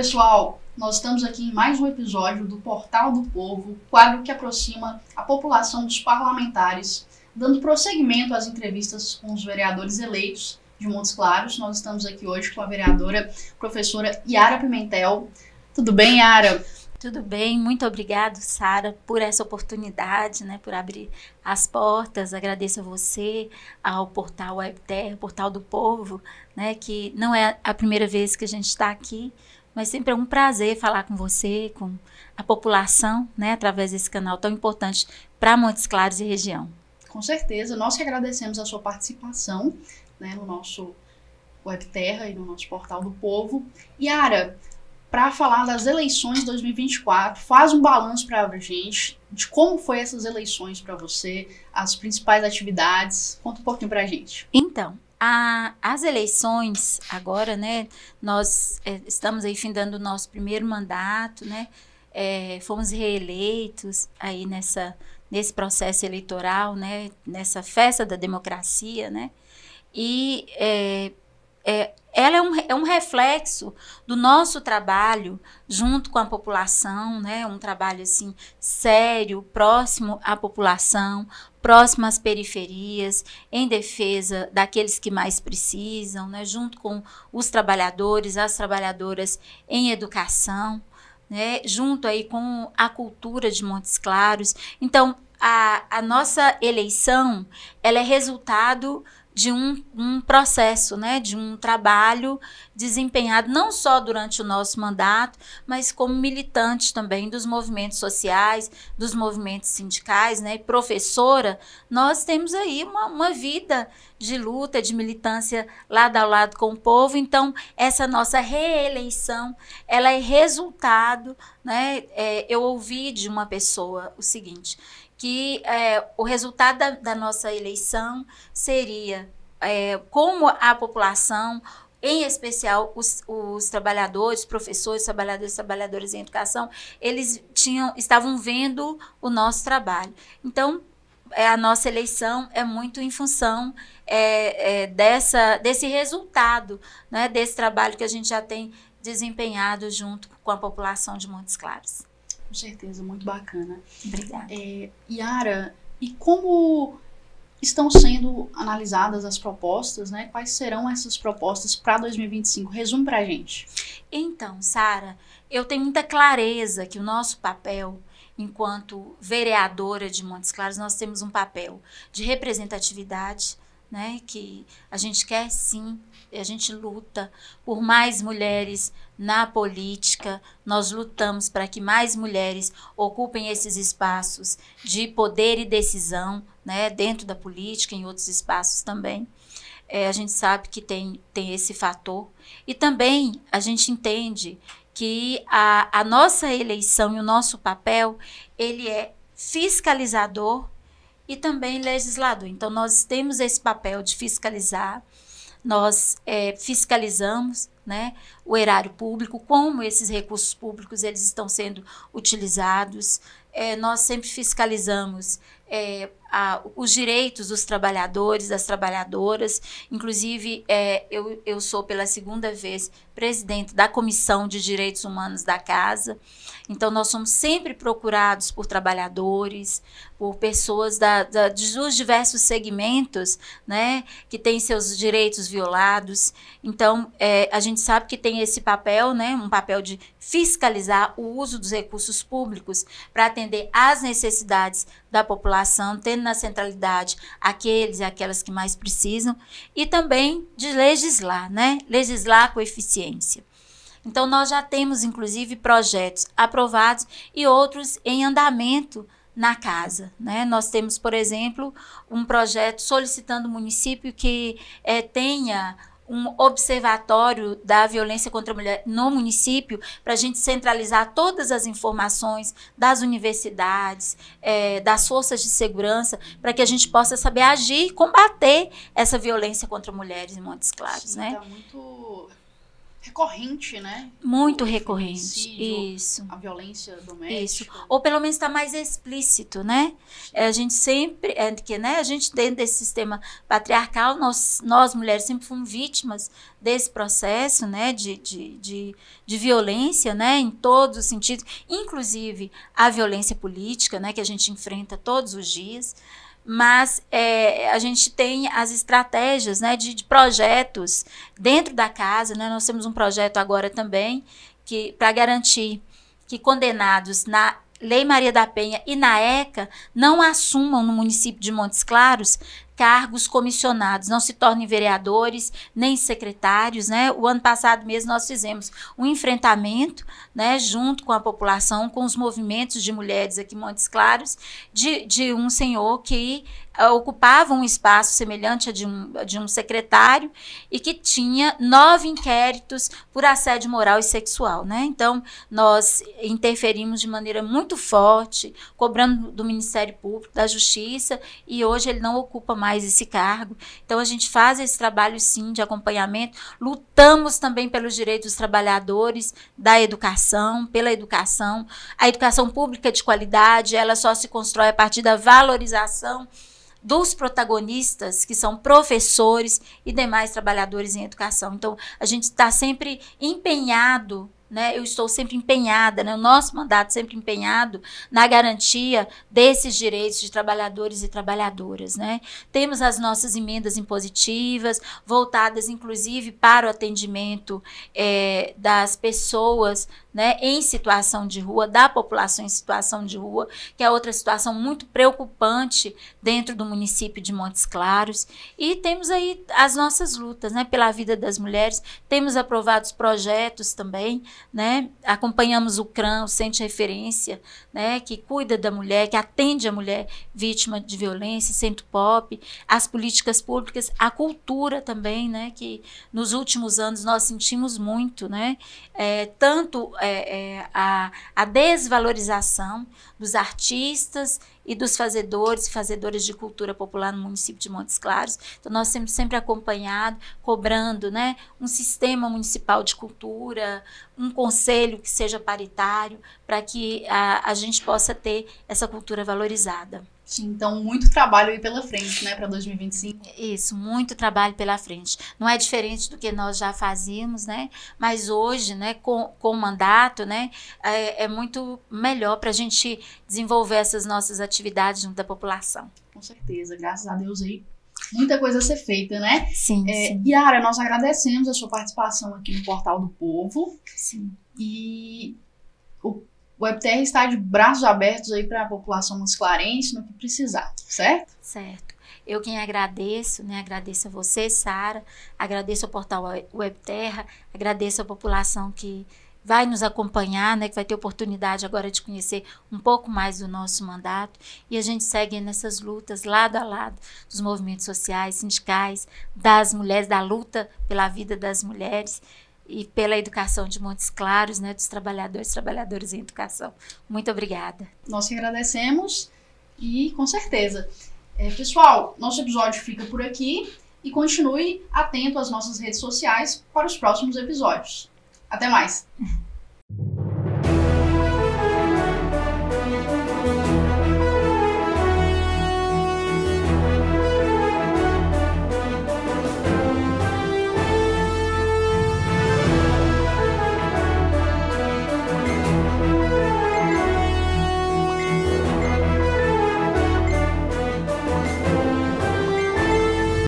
pessoal! Nós estamos aqui em mais um episódio do Portal do Povo, quadro que aproxima a população dos parlamentares, dando prosseguimento às entrevistas com os vereadores eleitos de Montes Claros. Nós estamos aqui hoje com a vereadora professora Yara Pimentel. Tudo bem, Yara? Tudo bem, muito obrigado, Sara, por essa oportunidade, né, por abrir as portas. Agradeço a você, ao portal WebTerra, Portal do Povo, né, que não é a primeira vez que a gente está aqui, mas sempre é um prazer falar com você, com a população, né, através desse canal tão importante para Montes Claros e região. Com certeza, nós que agradecemos a sua participação né, no nosso Web Terra e no nosso Portal do Povo. Yara, para falar das eleições de 2024, faz um balanço para a gente de como foi essas eleições para você, as principais atividades. Conta um pouquinho para a gente. Então, a, as eleições agora, né? Nós é, estamos aí findando o nosso primeiro mandato, né? É, fomos reeleitos aí nessa nesse processo eleitoral, né? Nessa festa da democracia, né? E é, é, ela é um, é um reflexo do nosso trabalho junto com a população, né? Um trabalho assim sério, próximo à população, próximo às periferias, em defesa daqueles que mais precisam, né, junto com os trabalhadores, as trabalhadoras em educação, né, junto aí com a cultura de Montes Claros. Então, a, a nossa eleição ela é resultado de um, um, processo, né, de um trabalho desempenhado não só durante o nosso mandato, mas como militante também dos movimentos sociais, dos movimentos sindicais, né, e professora, nós temos aí uma, uma vida de luta, de militância lado a lado com o povo. Então, essa nossa reeleição, ela é resultado, né, é, eu ouvi de uma pessoa o seguinte: que é, o resultado da, da, nossa eleição seria é, como a população, em especial os, os, trabalhadores, professores, trabalhadores, trabalhadoras em educação, eles tinham, estavam vendo o nosso trabalho. Então, é, a nossa eleição é muito em função é, é, dessa, desse resultado, né, desse trabalho que a gente já tem desempenhado junto com a população de Montes Claros. Com certeza, muito bacana. Obrigada. É, Yara, e como estão sendo analisadas as propostas, né? Quais serão essas propostas para 2025? Resume para a gente. Então, Sara, eu tenho muita clareza que o nosso papel enquanto vereadora de Montes Claros, nós temos um papel de representatividade, né? Que a gente quer sim, a gente luta por mais mulheres na política, nós lutamos para que mais mulheres ocupem esses espaços de poder e decisão, né? Dentro da política, em outros espaços também. É, a gente sabe que tem, tem esse fator. E também a gente entende que a, a nossa eleição e o nosso papel, ele é fiscalizador e também legislador. Então, nós temos esse papel de fiscalizar, nós é, fiscalizamos né, o erário público, como esses recursos públicos eles estão sendo utilizados. É, nós sempre fiscalizamos é, a, os direitos dos trabalhadores, das trabalhadoras. Inclusive, é, eu, eu sou pela segunda vez presidente da Comissão de Direitos Humanos da Casa. Então, nós somos sempre procurados por trabalhadores, por pessoas da, da, dos diversos segmentos né, que têm seus direitos violados. Então, é, a gente sabe que tem esse papel, né, um papel de fiscalizar o uso dos recursos públicos para atender às necessidades da população, tendo na centralidade aqueles e aquelas que mais precisam, e também de legislar, né? Legislar com eficiência. Então, nós já temos, inclusive, projetos aprovados e outros em andamento na casa. Né? Nós temos, por exemplo, um projeto solicitando o município que é, tenha um observatório da violência contra a mulher no município, para a gente centralizar todas as informações das universidades, é, das forças de segurança, para que a gente possa saber agir e combater essa violência contra mulheres em Montes Claros. Sim, né? Tá muito recorrente, né? Muito o recorrente. Isso. A violência doméstica. Isso. Ou pelo menos está mais explícito, né? É, a gente sempre, é, que, né? A gente dentro desse sistema patriarcal, nós, nós mulheres sempre fomos vítimas desse processo, né? De, de, de, de violência, né? Em todos os sentidos, inclusive a violência política, né? Que a gente enfrenta todos os dias mas é, a gente tem as estratégias né, de, de, projetos dentro da casa. Né? Nós temos um projeto agora também que para garantir que condenados na Lei Maria da Penha e na ECA não assumam no município de Montes Claros cargos comissionados, não se tornem vereadores nem secretários, né? O ano passado mesmo nós fizemos um enfrentamento, né, junto com a população, com os movimentos de mulheres aqui em Montes Claros, de, de um senhor que eh, ocupava um espaço semelhante a de um, de um secretário e que tinha nove inquéritos por assédio moral e sexual. Né? Então, nós interferimos de maneira muito forte, cobrando do Ministério Público, da Justiça, e hoje ele não ocupa mais mais esse cargo. Então a gente faz esse trabalho sim de acompanhamento, lutamos também pelos direitos dos trabalhadores, da educação, pela educação. A educação pública é de qualidade, ela só se constrói a partir da valorização dos protagonistas, que são professores e demais trabalhadores em educação. Então, a gente está sempre empenhado né? Eu estou sempre empenhada, né? O nosso mandato sempre empenhado na garantia desses direitos de trabalhadores e trabalhadoras, né? Temos as nossas emendas impositivas voltadas, inclusive, para o atendimento é, das pessoas, né? Em situação de rua, da população em situação de rua, que é outra situação muito preocupante dentro do município de Montes Claros. E temos aí as nossas lutas, né? Pela vida das mulheres, temos aprovados projetos também né? Acompanhamos o CRAM, o Centro de Referência, né? Que cuida da mulher, que atende a mulher vítima de violência, Centro Pop, as políticas públicas, a cultura também, né? Que nos últimos anos nós sentimos muito, né? É, tanto é, é, a, a desvalorização dos artistas e dos fazedores e fazedoras de cultura popular no município de Montes Claros. Então, nós temos sempre acompanhado, cobrando né, um sistema municipal de cultura, um conselho que seja paritário, para que a, a gente possa ter essa cultura valorizada. Então, muito trabalho aí pela frente, né, para 2025. Isso, muito trabalho pela frente. Não é diferente do que nós já fazíamos, né? Mas hoje, né, com, com o mandato, né, é, é muito melhor para a gente desenvolver essas nossas atividades junto da população. Com certeza, graças a Deus aí muita coisa a ser feita, né? Sim, é, sim. Yara, nós agradecemos a sua participação aqui no Portal do Povo. Sim. E o o WebTR está de braços abertos aí para a população musclarense no que precisar, certo? Certo. Eu quem agradeço, né? Agradeço a você, Sara, agradeço ao portal WebTerra, agradeço a população que vai nos acompanhar, né, que vai ter oportunidade agora de conhecer um pouco mais do nosso mandato. E a gente segue nessas lutas lado a lado dos movimentos sociais, sindicais, das mulheres, da luta pela vida das mulheres e pela educação de Montes Claros, né, dos trabalhadores, trabalhadoras em educação. Muito obrigada. Nós te agradecemos e com certeza. É, pessoal, nosso episódio fica por aqui e continue atento às nossas redes sociais para os próximos episódios. Até mais!